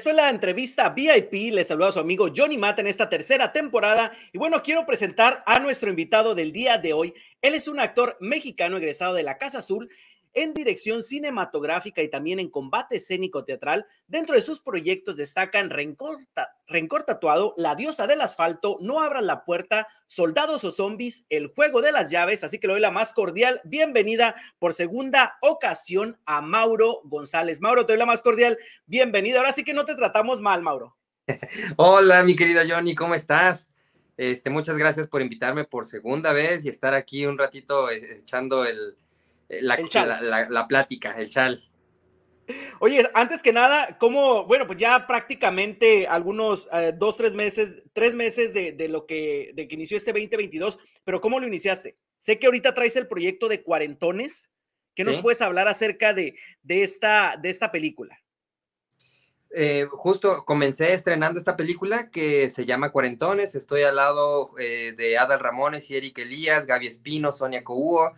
Esto es la entrevista VIP. Les saluda a su amigo Johnny Mata en esta tercera temporada. Y bueno, quiero presentar a nuestro invitado del día de hoy. Él es un actor mexicano egresado de la Casa Azul en dirección cinematográfica y también en combate escénico teatral. Dentro de sus proyectos destacan Rencor, Tatuado, La Diosa del Asfalto, No Abran la Puerta, Soldados o Zombies, El Juego de las Llaves. Así que le doy la más cordial bienvenida por segunda ocasión a Mauro González. Mauro, te doy la más cordial bienvenida. Ahora sí que no te tratamos mal, Mauro. Hola, mi querido Johnny, ¿cómo estás? Este, muchas gracias por invitarme por segunda vez y estar aquí un ratito eh, echando el, eh, la, plática, el chal. Oye, antes que nada, ¿cómo? Bueno, pues ya prácticamente algunos eh, dos, tres meses, tres meses de, lo que, de que inició este 2022, pero ¿cómo lo iniciaste? Sé que ahorita traes el proyecto de Cuarentones. ¿Qué nos puedes hablar acerca de, esta, de esta película? Eh, justo comencé estrenando esta película que se llama Cuarentones. Estoy al lado de Adal Ramones y Eric Elías, Gaby Espino, Sonia Couo.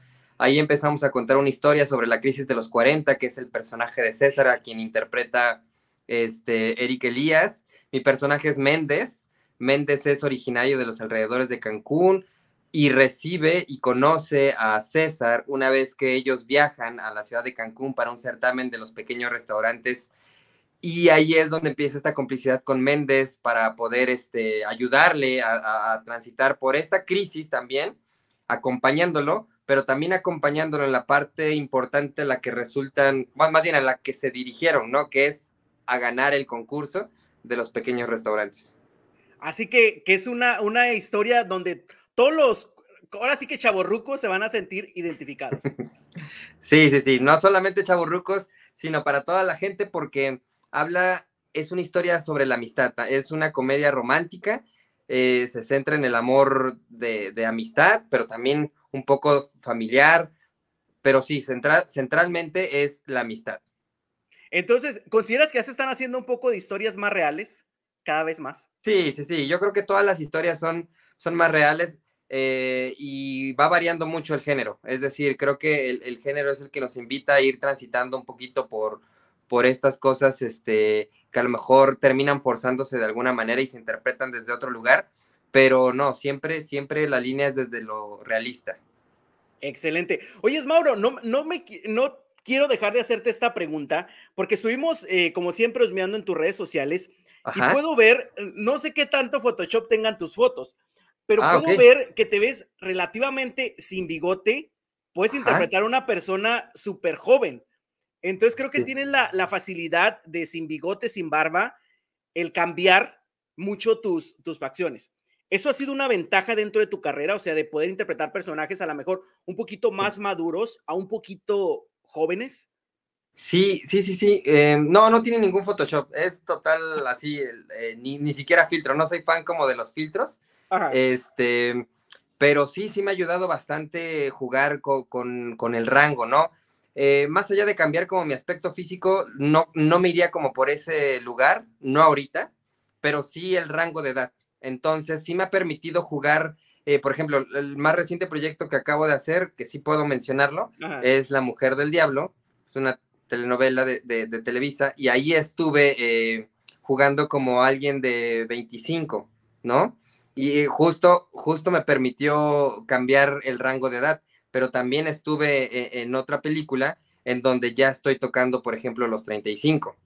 Ahí empezamos a contar una historia sobre la crisis de los 40, que es el personaje de César, a quien interpreta este, Eric Elías. Mi personaje es Méndez. Méndez es originario de los alrededores de Cancún y recibe y conoce a César una vez que ellos viajan a la ciudad de Cancún para un certamen de los pequeños restaurantes. Y ahí es donde empieza esta complicidad con Méndez para poder este, ayudarle a transitar por esta crisis también, acompañándolo, pero también acompañándolo en la parte importante la que resultan, más bien a la que se dirigieron, ¿no? Que es a ganar el concurso de los pequeños restaurantes. Así que, que es una, una historia donde todos los, ahora sí que chaborrucos se van a sentir identificados. sí, sí, sí, no solamente chaborrucos, sino para toda la gente porque habla, es una historia sobre la amistad, ah, es una comedia romántica, eh, se centra en el amor de, de amistad, pero también un poco familiar, pero sí, central, centralmente es la amistad. Entonces, ¿consideras que ya se están haciendo un poco de historias más reales cada vez más? Sí, sí, sí, yo creo que todas las historias son, son más reales eh, y va variando mucho el género, es decir, creo que el, género es el que nos invita a ir transitando un poquito por, por estas cosas este, que a lo mejor terminan forzándose de alguna manera y se interpretan desde otro lugar pero no, siempre, siempre la línea es desde lo realista. Excelente. Oye, Mauro, no, no, me, no quiero dejar de hacerte esta pregunta, porque estuvimos, eh, como siempre, mirando en tus redes sociales y puedo ver, no sé qué tanto Photoshop tengan tus fotos, pero ah, puedo ver que te ves relativamente sin bigote, puedes interpretar a una persona súper joven. Entonces creo que tienes la, la, facilidad de sin bigote, sin barba, el cambiar mucho tus, tus facciones. ¿Eso ha sido una ventaja dentro de tu carrera? O sea, de poder interpretar personajes a lo mejor un poquito más maduros, a un poquito jóvenes. Sí, sí, sí, sí. Eh, no, no tiene ningún Photoshop. Es total así, eh, ni, siquiera filtro. No soy fan como de los filtros. Este, pero sí, sí me ha ayudado bastante jugar con, el rango, ¿no? Eh, más allá de cambiar como mi aspecto físico, no, no me iría como por ese lugar, no ahorita, pero sí el rango de edad. Entonces, sí me ha permitido jugar, eh, por ejemplo, el más reciente proyecto que acabo de hacer, que sí puedo mencionarlo, es La Mujer del Diablo. Es una telenovela de, Televisa y ahí estuve eh, jugando como alguien de 25, ¿no? Y eh, justo, justo me permitió cambiar el rango de edad, pero también estuve en otra película en donde ya estoy tocando, por ejemplo, los 35.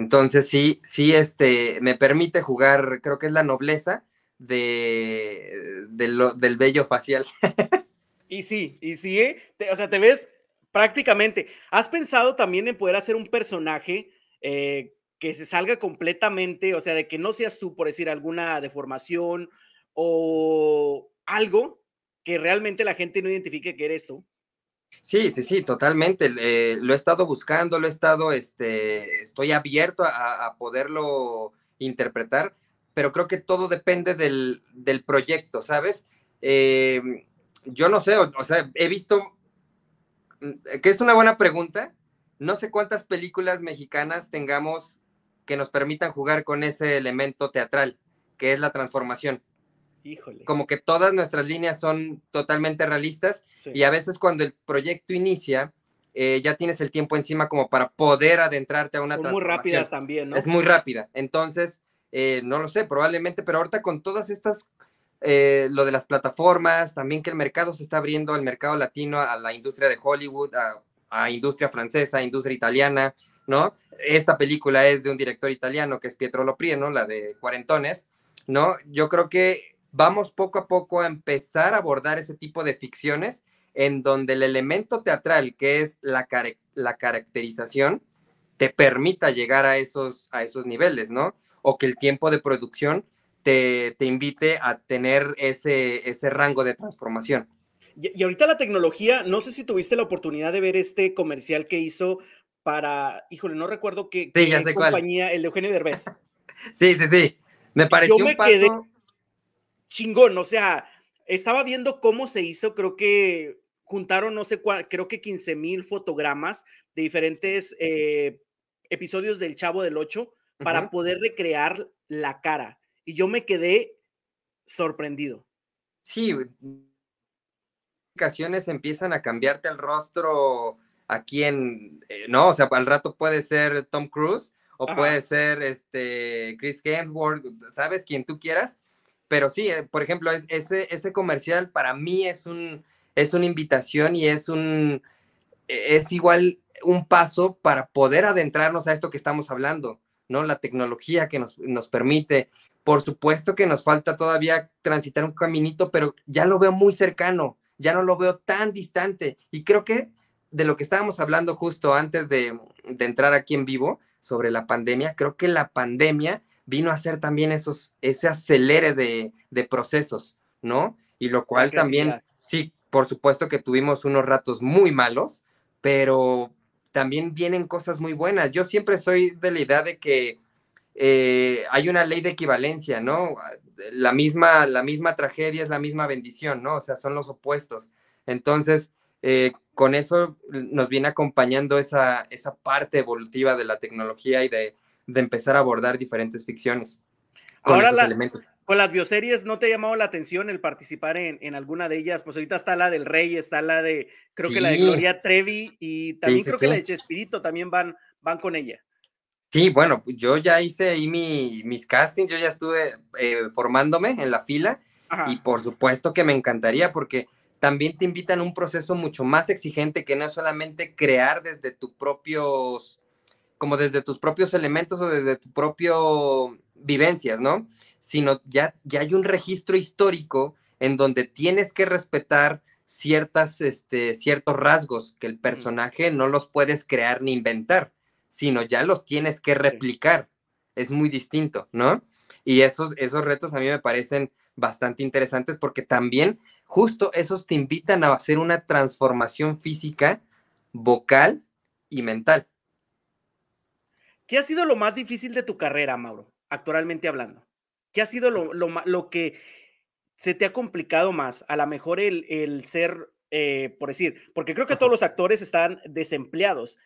Entonces sí, sí, este, me permite jugar, creo que es la nobleza de, lo, del bello facial. y sí, y sí, ¿eh? o sea, te ves prácticamente. ¿Has pensado también en poder hacer un personaje eh, que se salga completamente, o sea, de que no seas tú, por decir, alguna deformación o algo que realmente la gente no identifique que eres tú? Sí, sí, sí, totalmente. Eh, lo he estado buscando, lo he estado, este, estoy abierto a, poderlo interpretar, pero creo que todo depende del, proyecto, ¿sabes? Eh, yo no sé, o, sea, he visto, mm, que es una buena pregunta, no sé cuántas películas mexicanas tengamos que nos permitan jugar con ese elemento teatral, que es la transformación. Híjole. Como que todas nuestras líneas son totalmente realistas y a veces cuando el proyecto inicia, eh, ya tienes el tiempo encima como para poder adentrarte a una... Son muy rápidas también, ¿no? Es muy rápida. Entonces, eh, no lo sé, probablemente, pero ahorita con todas estas, eh, lo de las plataformas, también que el mercado se está abriendo, al mercado latino a la industria de Hollywood, a, industria francesa, a industria italiana, ¿no? Esta película es de un director italiano que es Pietro Loprino, la de Cuarentones, ¿no? Yo creo que vamos poco a poco a empezar a abordar ese tipo de ficciones en donde el elemento teatral, que es la, la caracterización, te permita llegar a esos, a esos niveles, ¿no? O que el tiempo de producción te, invite a tener ese, ese rango de transformación. Y, ahorita la tecnología, no sé si tuviste la oportunidad de ver este comercial que hizo para, híjole, no recuerdo qué, sí, compañía, el de Eugenio Derbez. sí, sí, sí. Me pareció chingón, o sea, estaba viendo cómo se hizo, creo que juntaron, no sé cuál, creo que 15 mil fotogramas de diferentes eh, episodios del Chavo del Ocho para poder recrear la cara. Y yo me quedé sorprendido. Sí, ocasiones empiezan a cambiarte el rostro a quien, eh, no, o sea, al rato puede ser Tom Cruise o puede ser este Chris Hemsworth, sabes, quien tú quieras, pero sí, eh, por ejemplo, ese, ese comercial para mí es, un, es una invitación y es un, e, es igual un paso para poder adentrarnos a esto que estamos hablando, ¿no? La tecnología que nos, nos, permite. Por supuesto que nos falta todavía transitar un caminito, pero ya lo veo muy cercano, ya no lo veo tan distante. Y creo que de lo que estábamos hablando justo antes de, de entrar aquí en vivo sobre la pandemia, creo que la pandemia vino a hacer también esos, ese acelere de, procesos, ¿no? Y lo ah, cual también, sí, por supuesto que tuvimos unos ratos muy malos, pero también vienen cosas muy buenas. Yo siempre soy de la idea de que eh, hay una ley de equivalencia, ¿no? La misma, la misma tragedia es la misma bendición, ¿no? O sea, son los opuestos. Entonces, eh, con eso nos viene acompañando esa, esa parte evolutiva de la tecnología y de, de empezar a abordar diferentes ficciones. Con Ahora con las bioseries, ¿no te ha llamado la atención el participar en, en, alguna de ellas? Pues ahorita está la del Rey, está la de, creo que la de Gloria Trevi y también creo que la de Chespirito también van, van con ella. Sí, bueno, pues, yo ya hice ahí mi, mis castings, yo ya estuve eh, formándome en la fila y por supuesto que me encantaría porque también te invitan a un proceso mucho más exigente que no es solamente crear desde tus propios como desde tus propios elementos o desde tu propio vivencias, ¿no? Sino ya, ya hay un registro histórico en donde tienes que respetar ciertas, este, ciertos rasgos que el personaje no los puedes crear ni inventar, sino ya los tienes que replicar. Es muy distinto, ¿no? Y esos, esos retos a mí me parecen bastante interesantes porque también justo esos te invitan a hacer una transformación física, vocal y mental. ¿Qué ha sido lo más difícil de tu carrera, Mauro, actualmente hablando? ¿Qué ha sido lo, lo que se te ha complicado más? A lo mejor el, el ser, eh, por decir, porque creo que todos los actores están desempleados.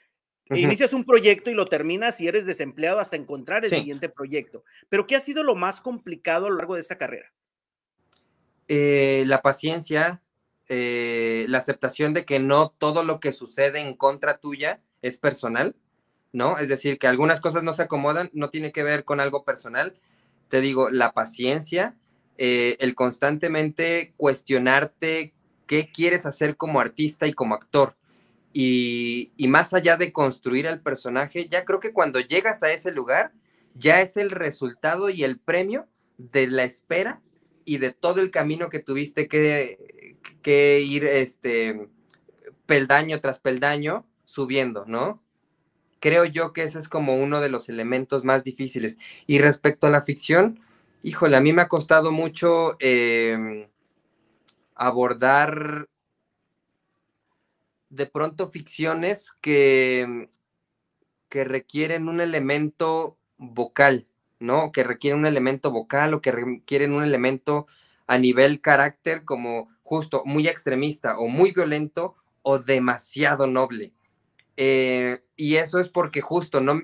E inicias un proyecto y lo terminas y eres desempleado hasta encontrar el siguiente proyecto. Pero ¿qué ha sido lo más complicado a lo largo de esta carrera? Eh, la paciencia, eh, la aceptación de que no todo lo que sucede en contra tuya es personal ¿no? Es decir, que algunas cosas no se acomodan, no tiene que ver con algo personal. Te digo, la paciencia, eh, el constantemente cuestionarte qué quieres hacer como artista y como actor. Y, más allá de construir al personaje, ya creo que cuando llegas a ese lugar, ya es el resultado y el premio de la espera y de todo el camino que tuviste que, que ir este peldaño tras peldaño subiendo, ¿no? Creo yo que ese es como uno de los elementos más difíciles. Y respecto a la ficción, híjole, a mí me ha costado mucho em, abordar de pronto ficciones que, que requieren un elemento vocal, ¿no? Que requieren un elemento vocal o que requieren un elemento a nivel carácter como justo muy extremista o muy violento o demasiado noble. Eh, y eso es porque justo no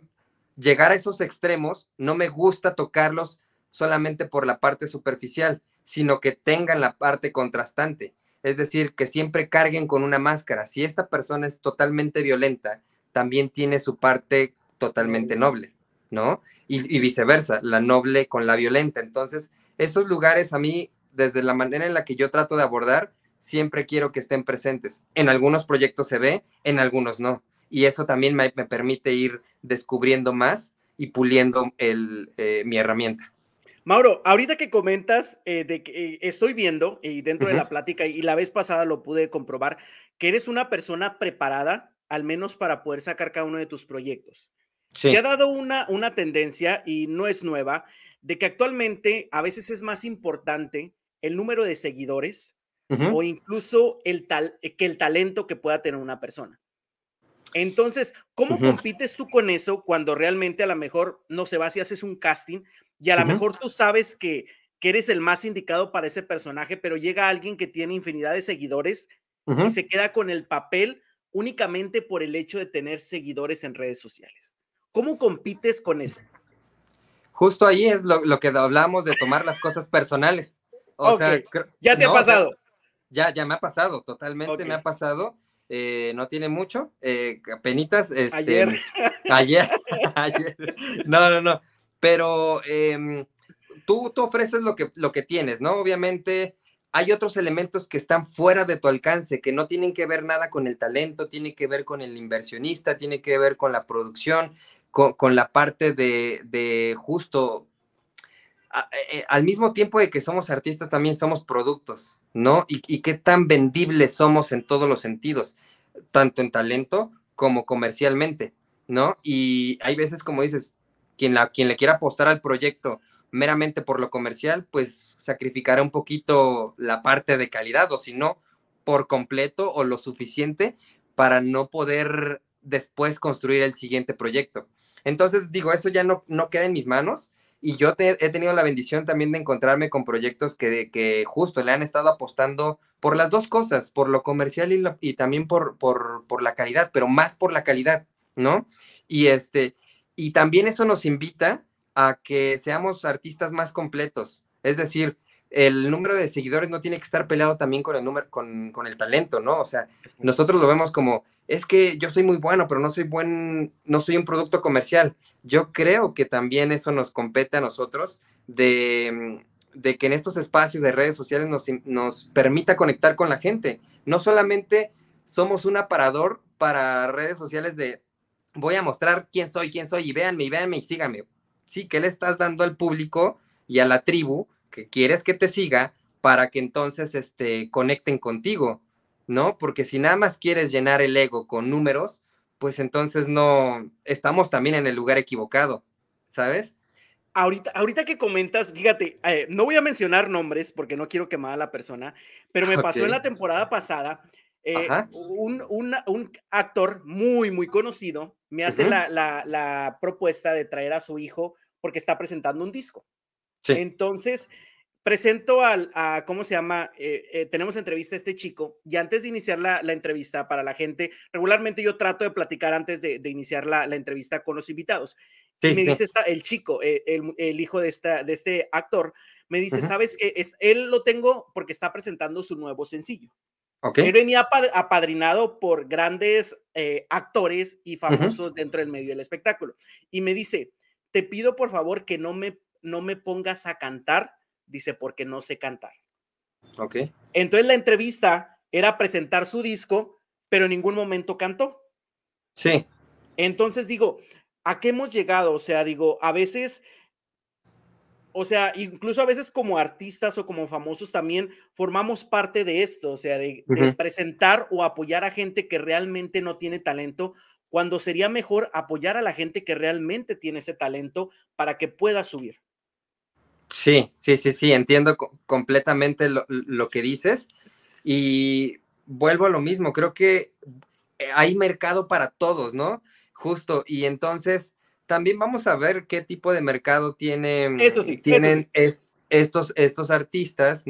llegar a esos extremos no me gusta tocarlos solamente por la parte superficial, sino que tengan la parte contrastante. Es decir, que siempre carguen con una máscara. Si esta persona es totalmente violenta, también tiene su parte totalmente noble, ¿no? y viceversa, la noble con la violenta. Entonces, esos lugares a mí, desde la manera en la que yo trato de abordar, siempre quiero que estén presentes. En algunos proyectos se ve, en algunos no y eso también me, permite ir descubriendo más y puliendo eh, mi herramienta. Mauro, ahorita que comentas eh, de que eh, estoy viendo y dentro de la plática y la vez pasada lo pude comprobar que eres una persona preparada al menos para poder sacar cada uno de tus proyectos. Se ha dado una, una tendencia y no es nueva de que actualmente a veces es más importante el número de seguidores o incluso el tal, que el talento que pueda tener una persona. Entonces, ¿cómo compites tú con eso cuando realmente a lo mejor, no se va si haces un casting y a lo mejor tú sabes que, que eres el más indicado para ese personaje, pero llega alguien que tiene infinidad de seguidores y se queda con el papel únicamente por el hecho de tener seguidores en redes sociales? ¿Cómo compites con eso? Justo ahí es lo, que hablamos de tomar las cosas personales. O sea, ya te ha pasado. ya, ya me ha pasado, totalmente me ha pasado. Eh, no tiene mucho, eh, penitas, este, ayer. ayer, no, no, no, pero em, tú, ofreces lo que, lo que tienes, ¿no? Obviamente hay otros elementos que están fuera de tu alcance, que no tienen que ver nada con el talento, tiene que ver con el inversionista, tiene que ver con la producción, con, la parte de, de justo eh, eh, al mismo tiempo de que somos artistas, también somos productos, ¿no? Y, y, qué tan vendibles somos en todos los sentidos, tanto en talento como comercialmente, ¿no? Y hay veces, como dices, quien, la, quien le quiera apostar al proyecto meramente por lo comercial, pues sacrificará un poquito la parte de calidad, o si no, por completo o lo suficiente para no poder después construir el siguiente proyecto. Entonces, digo, eso ya no queda en mis manos, y yo he tenido la bendición también de encontrarme con proyectos que, que justo le han estado apostando por las dos cosas, por lo comercial y, y también por, por, la calidad, pero más por la calidad, ¿no? Y, este, y también eso nos invita a que seamos artistas más completos. Es decir, el número de seguidores no tiene que estar peleado también con el número, con, con el talento, ¿no? O sea, nosotros lo vemos como, es que yo soy muy bueno, pero no soy buen, no soy un producto comercial yo creo que también eso nos compete a nosotros de, mm, que en estos espacios de redes sociales nos, permita conectar con la gente. No solamente somos un aparador para redes sociales de voy a mostrar quién soy, quién soy y véanme y véanme y síganme. Sí, que le estás dando al público y a la tribu que quieres que te siga para que entonces este, conecten contigo, ¿no? Porque si nada más quieres llenar el ego con números, pues entonces no estamos también en el lugar equivocado, ¿sabes? Ahorita, ahorita que comentas, fíjate, eh, no voy a mencionar nombres porque no quiero quemar a la persona, pero me pasó en la temporada pasada, eh, un, actor muy, muy conocido me hace la, propuesta de traer a su hijo porque está presentando un disco. Sí. Entonces, presento al, a, ¿cómo se llama? Eh, eh, tenemos entrevista a este chico y antes de iniciar la, entrevista para la gente, regularmente yo trato de platicar antes de, iniciar la, entrevista con los invitados. y me dice el chico, eh, el, hijo de, esta, de este actor, me dice, ¿sabes que es, Él lo tengo porque está presentando su nuevo sencillo. Okay. Él venía apadrinado por grandes actores y famosos dentro del medio del espectáculo. Y me dice, te pido por favor que no me, no me pongas a cantar dice, porque no sé cantar. Ok. Entonces la entrevista era presentar su disco, pero en ningún momento cantó. Sí. Entonces digo, ¿a qué hemos llegado? O sea, digo, a veces, o sea, incluso a veces como artistas o como famosos también formamos parte de esto, o sea, de presentar o apoyar a gente que realmente no tiene talento, cuando sería mejor apoyar a la gente que realmente tiene ese talento para que pueda subir. Sí, sí, sí, sí, entiendo completamente lo, que dices y vuelvo a lo mismo, creo que eh, hay mercado para todos, ¿no? Justo, y entonces también vamos a ver qué tipo de mercado tienen estos, estos artistas,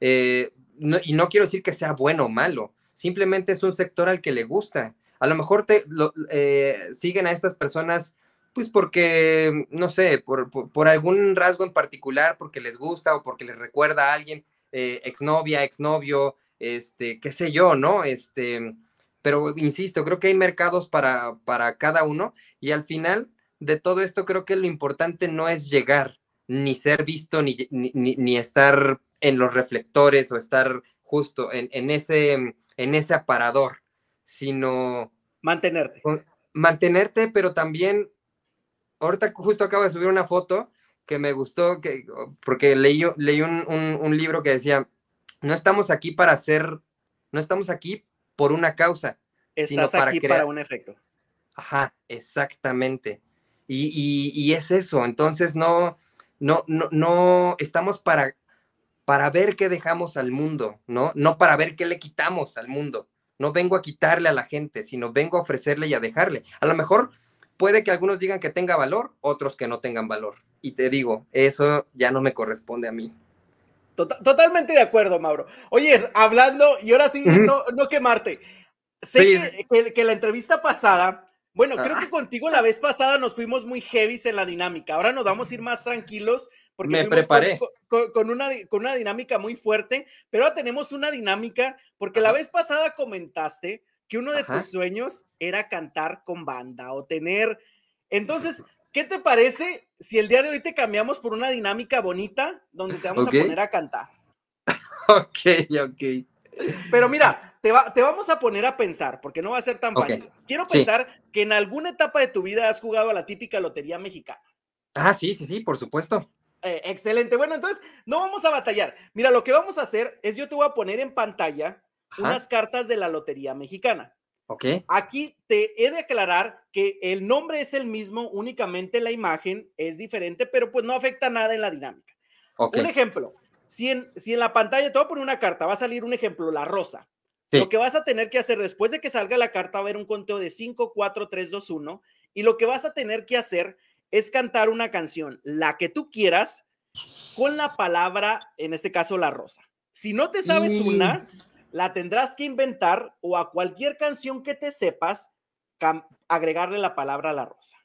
eh, ¿no? Y no quiero decir que sea bueno o malo, simplemente es un sector al que le gusta. A lo mejor te, eh, siguen a estas personas pues porque, no sé, por, algún rasgo en particular, porque les gusta o porque les recuerda a alguien, eh, exnovia, exnovio, este, qué sé yo, ¿no? Este, pero insisto, creo que hay mercados para, para cada uno y al final de todo esto creo que lo importante no es llegar, ni ser visto, ni, ni, estar en los reflectores o estar justo en, ese, en ese aparador, sino... Mantenerte. Mantenerte, pero también ahorita justo acabo de subir una foto que me gustó, que, porque leí, leí un, libro que decía, no estamos aquí para hacer no estamos aquí por una causa. sino para crear... para un efecto. Ajá, exactamente. Y, es eso, entonces no, no, no, no estamos para, para ver qué dejamos al mundo, ¿no? No para ver qué le quitamos al mundo. No vengo a quitarle a la gente, sino vengo a ofrecerle y a dejarle. A lo mejor Puede que algunos digan que tenga valor, otros que no tengan valor. Y te digo, eso ya no me corresponde a mí. Tota-, totalmente de acuerdo, Mauro. Oye, hablando, y ahora sí, no, no, quemarte. Sé que, que, la entrevista pasada, bueno, creo que contigo la vez pasada nos fuimos muy heavy en la dinámica. Ahora nos vamos a ir más tranquilos porque me preparé. Con, una, con una dinámica muy fuerte, pero ahora tenemos una dinámica porque la vez pasada comentaste que uno de tus sueños era cantar con banda o tener... Entonces, ¿qué te parece si el día de hoy te cambiamos por una dinámica bonita donde te vamos a poner a cantar? ok, ok. Pero mira, te, te, vamos a poner a pensar, porque no va a ser tan fácil. Quiero pensar que en alguna etapa de tu vida has jugado a la típica lotería mexicana. Ah, sí, sí, sí, por supuesto. Eh, excelente. Bueno, entonces no vamos a batallar. Mira, lo que vamos a hacer es yo te voy a poner en pantalla unas cartas de la Lotería Mexicana. Ok. Aquí te he de aclarar que el nombre es el mismo, únicamente la imagen es diferente, pero pues no afecta nada en la dinámica. Okay. Un ejemplo, si en, si en la pantalla te voy a poner una carta, va a salir un ejemplo, la rosa. Lo que vas a tener que hacer después de que salga la carta va a haber un conteo de 5, 4, 3, 2, 1 y lo que vas a tener que hacer es cantar una canción, la que tú quieras, con la palabra, en este caso, la rosa. Si no te sabes una, la tendrás que inventar o a cualquier canción que te sepas agregarle la palabra a la rosa.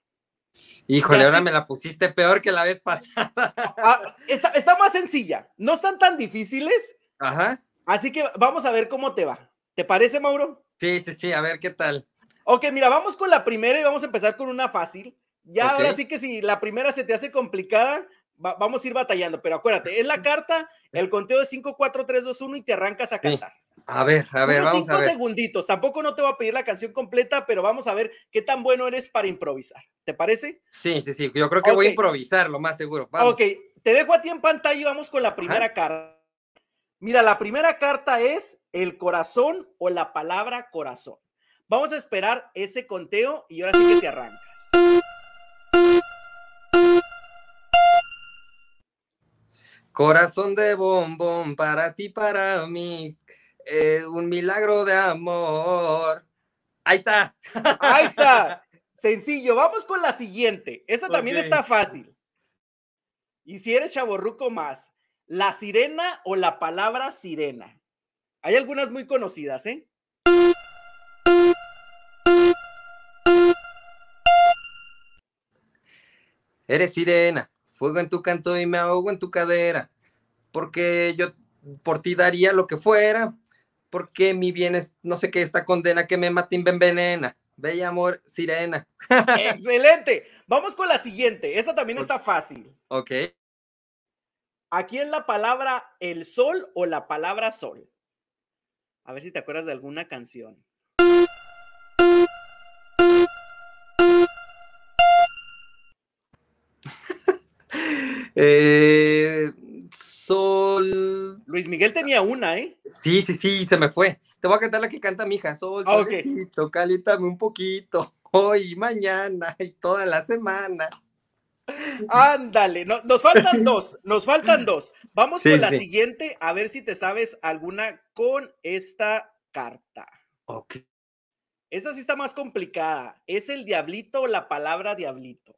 Híjole, ahora me la pusiste peor que la vez pasada. Ah, está, más sencilla, no están tan difíciles. Ajá. Así que vamos a ver cómo te va. ¿Te parece, Mauro? Sí, sí, sí, a ver qué tal. Ok, mira, vamos con la primera y vamos a empezar con una fácil. Ya ahora sí que si la primera se te hace complicada, vamos a ir batallando, pero acuérdate, es la carta, el conteo de 5, 4, 3, 2, 1 y te arrancas a cantar. A ver, a ver, vamos a ver. segunditos. Tampoco no te voy a pedir la canción completa, pero vamos a ver qué tan bueno eres para improvisar. ¿Te parece? Sí, sí, sí. Yo creo que voy a improvisar, lo más seguro. Ok, te dejo a ti en pantalla y vamos con la primera carta. Mira, la primera carta es el corazón o la palabra corazón. Vamos a esperar ese conteo y ahora sí que te arrancas. Corazón de bombón para ti, para mí. Eh, un milagro de amor. Ahí está. Ahí está. Sencillo. Vamos con la siguiente. Esta también está fácil. Y si eres chaborruco más, la sirena o la palabra sirena. Hay algunas muy conocidas, ¿eh? Eres sirena, fuego en tu canto y me ahogo en tu cadera, porque yo por ti daría lo que fuera, porque mi bien no sé qué, esta condena que me mata envenena. Bella amor, sirena. Excelente. Vamos con la siguiente. Esta también está fácil. Ok. Aquí es la palabra el sol o la palabra sol. A ver si te acuerdas de alguna canción. eh, Luis Miguel tenía una, ¿eh? Sí, sí, sí, se me fue. Te voy a cantar la que canta mi hija, Sol, ah, toca un poquito, hoy, mañana y toda la semana. Ándale, nos faltan dos, nos faltan dos. Vamos con la siguiente, a ver si te sabes alguna con esta carta. Ok. Esa sí está más complicada. ¿Es el diablito o la palabra diablito?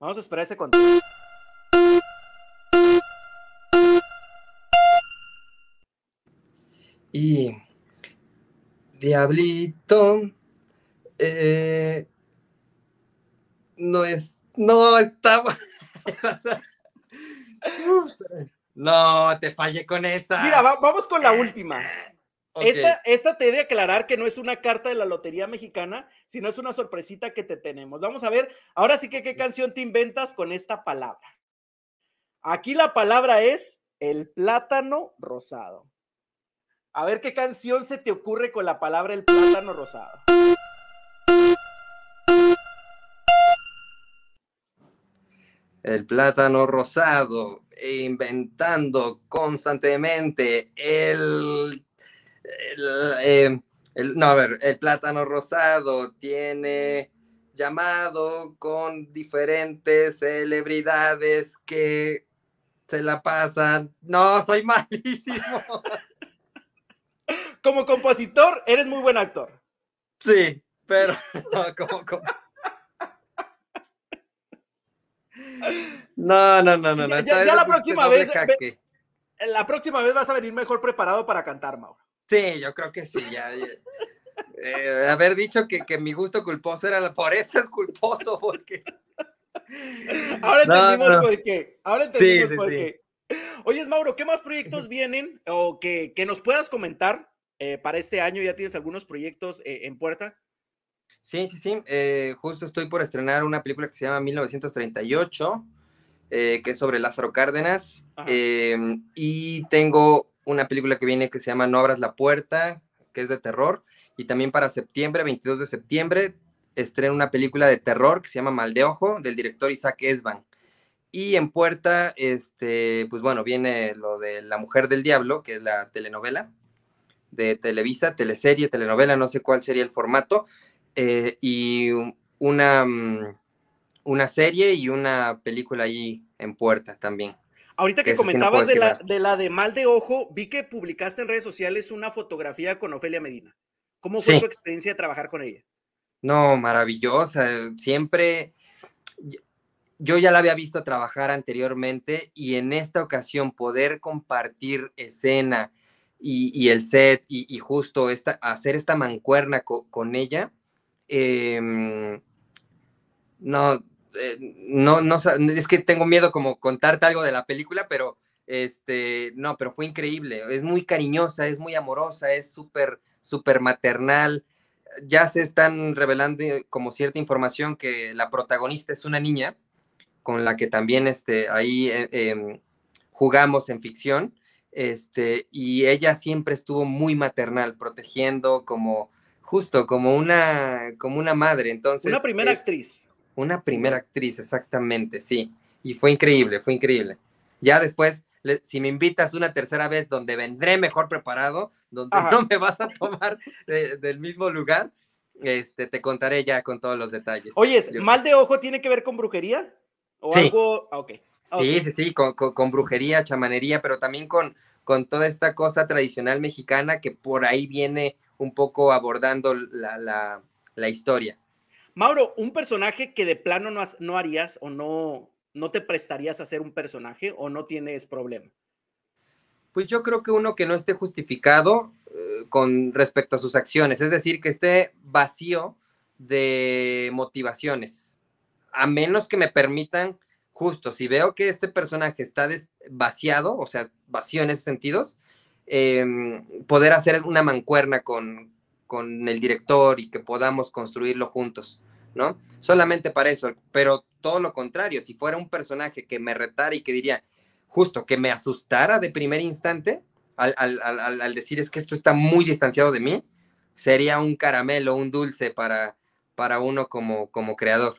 Vamos a esperar ese contacto Diablito eh, no es, no estaba no, te fallé con esa. Mira, vamos con la eh, última. Esta, esta, te he de aclarar que no es una carta de la Lotería Mexicana, sino es una sorpresita que te tenemos. Vamos a ver, ahora sí que qué canción te inventas con esta palabra. Aquí la palabra es el plátano rosado. A ver qué canción se te ocurre con la palabra el plátano rosado. El plátano rosado, e inventando constantemente eh, el... no, a ver, el plátano rosado tiene llamado con diferentes celebridades que se la pasan. No, soy malísimo. como compositor, eres muy buen actor. Sí, pero no, No, no, no, Ya, la próxima vez. Eh, la próxima vez vas a venir mejor preparado para cantar, Mauro. Sí, yo creo que sí. Eh, haber dicho que, mi gusto culposo era la, por eso es culposo, porque. Ahora entendimos por qué. Ahora entendimos por qué. Oye, Mauro, ¿qué más proyectos vienen o que, que nos puedas comentar eh, para este año ya tienes algunos proyectos eh, en puerta. Sí, sí, sí. Eh, justo estoy por estrenar una película que se llama 1938, que es sobre Lázaro Cárdenas. Em, y tengo una película que viene que se llama No abras la puerta, que es de terror. Y también para septiembre, 22 de septiembre, estreno una película de terror que se llama Mal de Ojo, del director Isaac Esban. Y en puerta, este, pues bueno, viene lo de La Mujer del Diablo, que es la telenovela de Televisa, teleserie, telenovela, no sé cuál sería el formato, eh, y una, mm, una serie y una película ahí en puerta también. Ahorita que, comentabas de, la, de mal de ojo, vi que publicaste en redes sociales una fotografía con Ofelia Medina. ¿Cómo fue tu experiencia de trabajar con ella? No, maravillosa. Siempre, yo ya la había visto trabajar anteriormente y en esta ocasión poder compartir escena, y, el set y, justo esta, hacer esta mancuerna con ella, em, eh, no, no, no, es que tengo miedo como contarte algo de la película, pero este, no, pero fue increíble, es muy cariñosa, es muy amorosa, es súper, súper maternal. Ya se están revelando eh, como cierta información que la protagonista es una niña con la que también este, ahí eh, em, jugamos en ficción este, y ella siempre estuvo muy maternal, protegiendo como, justo, como una, como una madre, entonces. Una primera actriz. Una primera actriz, exactamente, sí, y fue increíble, fue increíble. Ya después, si me invitas una tercera vez donde vendré mejor preparado, donde no me vas a tomar del mismo lugar, este, te contaré ya con todos los detalles. Oye, ¿mal de ojo tiene que ver con brujería? ¿O sí. algo? Ah, ah, sí, sí, sí, con, brujería, chamanería, pero también con, con toda esta cosa tradicional mexicana que por ahí viene un poco abordando la, historia. Mauro, un personaje que de plano no, harías o no, no te prestarías a hacer un personaje o no tienes problema. Pues yo creo que uno que no esté justificado eh, con respecto a sus acciones, es decir, que esté vacío de motivaciones, a menos que me permitan justo, si veo que este personaje está vaciado, o sea, vacío en esos sentidos, em, poder hacer una mancuerna con, el director y que podamos construirlo juntos, ¿no? Solamente para eso, pero todo lo contrario, si fuera un personaje que me retara y que diría, justo, que me asustara de primer instante al, al decir es que esto está muy distanciado de mí, sería un caramelo, un dulce para, para uno como, como creador.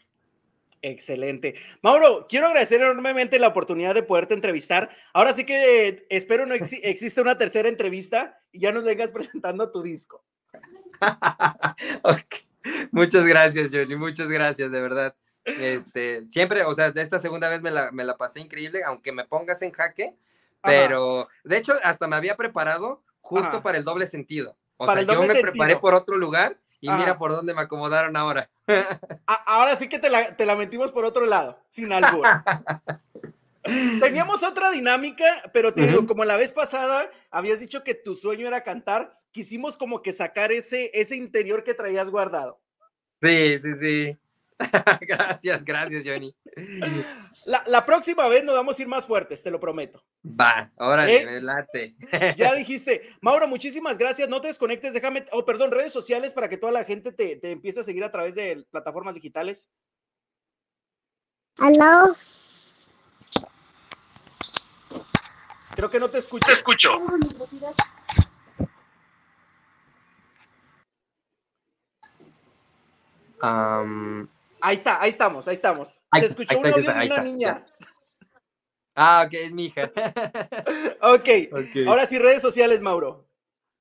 Excelente. Mauro, quiero agradecer enormemente la oportunidad de poderte entrevistar. Ahora sí que espero no existe una tercera entrevista y ya nos vengas presentando tu disco. Muchas gracias, Johnny. Muchas gracias, de verdad. Este, siempre, o sea, de esta segunda vez me la, me pasé increíble, aunque me pongas en jaque, pero de hecho hasta me había preparado justo para el doble sentido. O sea, yo me preparé por otro lugar y mira por dónde me acomodaron ahora. Ahora sí que te la, metimos por otro lado, sin albur. Teníamos otra dinámica, pero te digo, como la vez pasada habías dicho que tu sueño era cantar, quisimos como que sacar ese, ese interior que traías guardado. Sí, sí, sí. gracias, gracias, Johnny. La, próxima vez nos vamos a ir más fuertes, te lo prometo. Va, ahora ¿Eh? ya dijiste. Mauro, muchísimas gracias. No te desconectes, déjame, oh, perdón, redes sociales para que toda la gente te, te empiece a seguir a través de plataformas digitales. Aló. Creo que no te escucho. Te escucho. Um, Ahí está, ahí estamos, ahí estamos. Se escuchó un audio de una niña. Ah, ok, es mi hija. okay. ok, ahora sí, redes sociales, Mauro.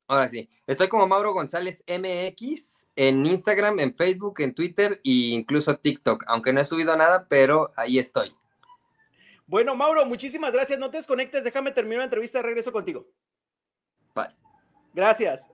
Ahora sí, estoy como Mauro González MX en Instagram, en Facebook, en Twitter e incluso TikTok, aunque no he subido nada, pero ahí estoy. Bueno, Mauro, muchísimas gracias. No te desconectes, déjame terminar la entrevista, regreso contigo. Vale. Gracias.